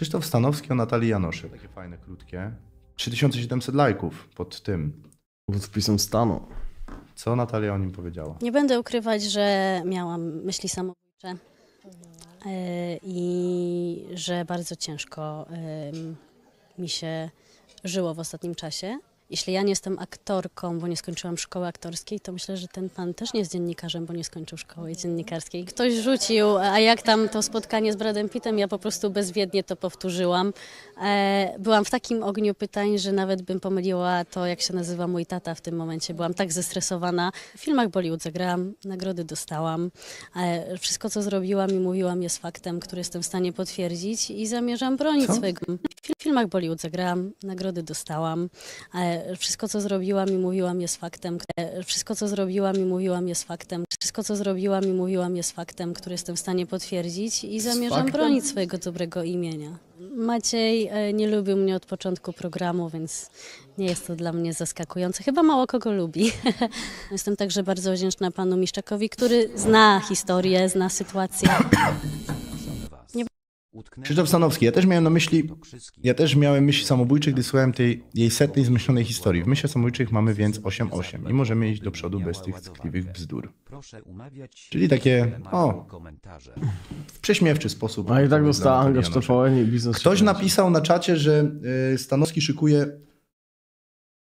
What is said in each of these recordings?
Krzysztof Stanowski o Natalii Janoszy, takie fajne, krótkie. 3700 lajków pod tym. Pod wpisem stanu. Co Natalia o nim powiedziała? Nie będę ukrywać, że miałam myśli samobójcze e, i że bardzo ciężko mi się żyło w ostatnim czasie jeśli ja nie jestem aktorką, bo nie skończyłam szkoły aktorskiej, to myślę, że ten pan też nie jest dziennikarzem, bo nie skończył szkoły dziennikarskiej. Ktoś rzucił, a jak tam to spotkanie z Bradem Pittem, ja po prostu bezwiednie to powtórzyłam. E, byłam w takim ogniu pytań, że nawet bym pomyliła to, jak się nazywa mój tata w tym momencie. Byłam tak zestresowana. W filmach Bollywood zagrałam, nagrody dostałam. E, wszystko, co zrobiłam i mówiłam jest faktem, który jestem w stanie potwierdzić i zamierzam bronić co? swojego w filmach Bollywood zagrałam, nagrody dostałam. E, wszystko, co zrobiłam i mówiłam jest faktem. E, wszystko, co zrobiłam i mówiłam jest faktem. Wszystko, co zrobiłam i mówiłam jest faktem, który jestem w stanie potwierdzić i zamierzam bronić swojego dobrego imienia. Maciej e, nie lubił mnie od początku programu, więc nie jest to dla mnie zaskakujące. Chyba mało kogo lubi. Jestem także bardzo wdzięczna panu Miszczakowi, który zna historię, zna sytuację. Krzysztof Stanowski, ja też miałem na myśli, ja też miałem myśli samobójczych, gdy słuchałem tej jej setnej zmyślonej historii. W myślach samobójczych mamy więc 8-8 i możemy iść do przodu bez tych tkliwych bzdur. Czyli takie, o, w prześmiewczy sposób. A no i tak dostała angaż i biznes. Ktoś napisał na czacie, że y, Stanowski szykuje,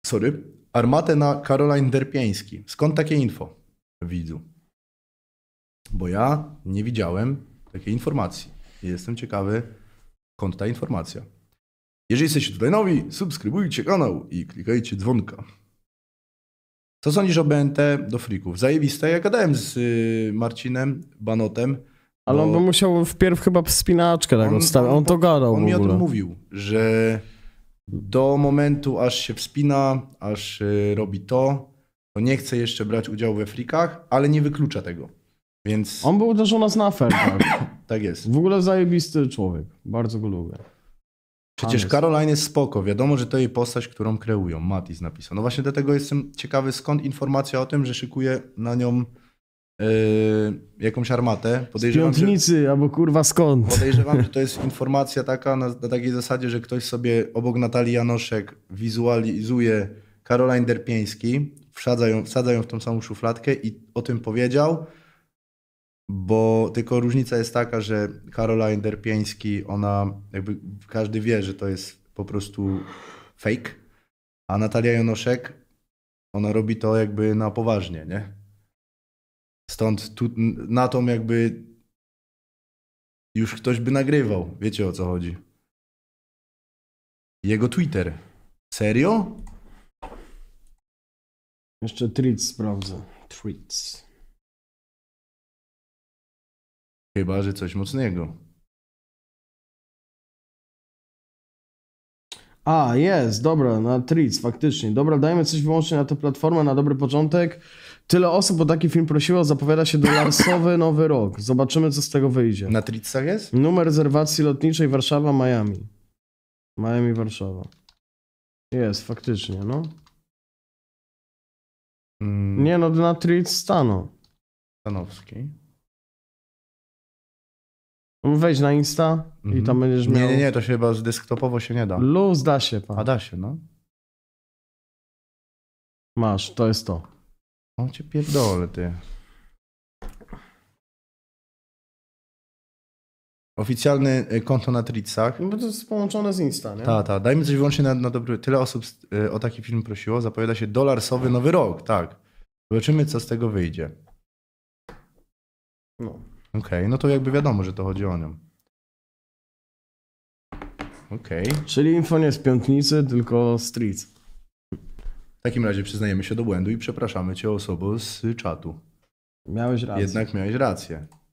sorry, armatę na Caroline Derpieński. Skąd takie info, widzu? Bo ja nie widziałem takiej informacji. Jestem ciekawy, skąd ta informacja. Jeżeli jesteście tutaj nowi, subskrybujcie kanał i klikajcie dzwonka. Co sądzisz o BNT do frików? Zajebiste. Ja gadałem z y, Marcinem Banotem. Ale on by musiał wpierw chyba wspinaczkę tak on, odstawić. On, on, to gadał. On mi o tym mówił, że do momentu, aż się wspina, aż y, robi to, to nie chce jeszcze brać udziału we frikach, ale nie wyklucza tego. Więc... On był też u nas na aferze. Tak jest. W ogóle zajebisty człowiek. Bardzo go lubię. Przecież Caroline jest spoko. Wiadomo, że to jej postać, którą kreują. Matis napisał. No właśnie dlatego jestem ciekawy, skąd informacja o tym, że szykuje na nią yy, jakąś armatę. Podejrzewam, Piątnicy, że, albo kurwa skąd. Podejrzewam, że to jest informacja taka na, na takiej zasadzie, że ktoś sobie obok Natalii Janoszek wizualizuje Caroline Derpieński, wsadza ją, wsadza ją w tą samą szufladkę i o tym powiedział bo tylko różnica jest taka, że Caroline Derpieński, ona jakby każdy wie, że to jest po prostu fake, a Natalia Jonoszek, ona robi to jakby na poważnie, nie? Stąd tu, na tą jakby już ktoś by nagrywał, wiecie o co chodzi. Jego Twitter. Serio? Jeszcze tweets sprawdzę. Tweets. Chyba, że coś mocnego. A, jest, dobra, na Tric, faktycznie. Dobra, dajmy coś wyłącznie na tę platformę, na dobry początek. Tyle osób o taki film prosiło, zapowiada się dolarsowy nowy rok. Zobaczymy, co z tego wyjdzie. Na Tricach jest? Numer rezerwacji lotniczej Warszawa-Miami. Miami-Warszawa. Jest, faktycznie, no. Mm. Nie, no na Tric stano. Stanowskiej. Wejdź na Insta mhm. i tam będziesz miał... Nie, nie, nie, to się chyba z desktopowo się nie da. Luz da się, pan. A da się, no. Masz, to jest to. On no cię pierdolę, ty. Oficjalny e, konto na Tricach. No bo to jest połączone z Insta, nie? Tak, tak. Dajmy coś wyłącznie na, na dobry... Tyle osób e, o taki film prosiło. Zapowiada się dolarsowy nowy rok, tak. Zobaczymy, co z tego wyjdzie. No okay, no to jakby wiadomo, że to chodzi o nią. Okej. Okay. Czyli info nie z piątnicy, tylko street. W takim razie przyznajemy się do błędu i przepraszamy cię osobo z czatu. Miałeś rację. Jednak miałeś rację.